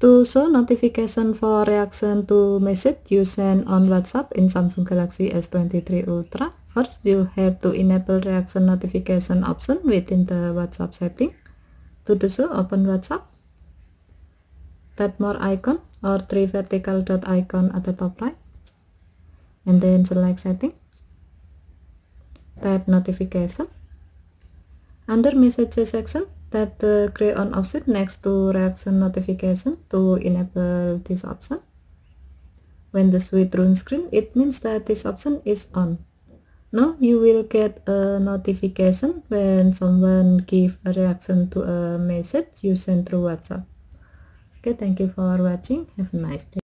To show notification for reaction to message you send on WhatsApp in Samsung Galaxy S23 Ultra, first you have to enable reaction notification option within the WhatsApp setting. To do so, open WhatsApp, tap more icon or three vertical dot icon at the top right, and then select setting, tap notification. Under messages section, tap the gray on offset next to reaction notification to enable this option. When the switch runs screen, it means that this option is on. Now you will get a notification when someone give a reaction to a message you sent through WhatsApp. Okay, thank you for watching. Have a nice day.